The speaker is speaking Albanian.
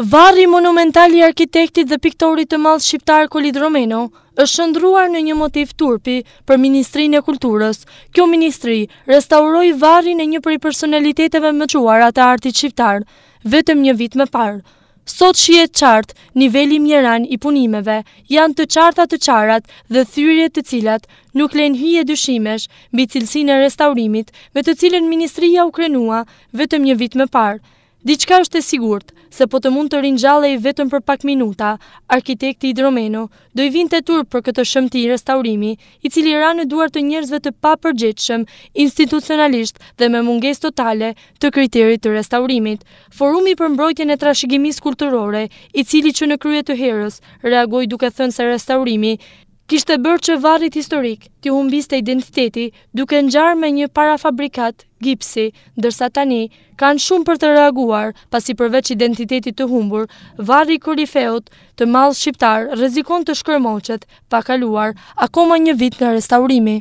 Varri monumentali arkitektit dhe piktorit të malë shqiptar Kolid Romeno është shëndruar në një motiv turpi për Ministrin e Kulturës. Kjo ministri restauroj varri në një për i personaliteteve më quara të artit shqiptar, vetëm një vit më parë. Sot shiet qartë, nivelli mjeran i punimeve janë të qartat të qarat dhe thyrjet të cilat nuk len hi e dyshimesh bi cilësin e restaurimit me të cilën ministrija u krenua vetëm një vit më parë. Diçka është e sigurt, se po të mund të rinë gjallë i vetëm për pak minuta, arkitekti i Dromeno do i vinte të tur për këtë shëmti i restaurimi, i cili ra në duar të njerëzve të pa përgjithshëm, institucionalisht dhe me munges totale të kriterit të restaurimit. Forumi për mbrojtjen e trashigimis kulturore, i cili që në krye të herës, reagoj duke thënë se restaurimi kishtë të bërë që varit historik të humbiste identiteti duke në gjarë me një parafabrikat, gipsi, dërsa tani kanë shumë për të reaguar pasi përveç identitetit të humbur, varit kërifeot të malë shqiptar rezikon të shkërmoqet pa kaluar akoma një vit në restaurimi.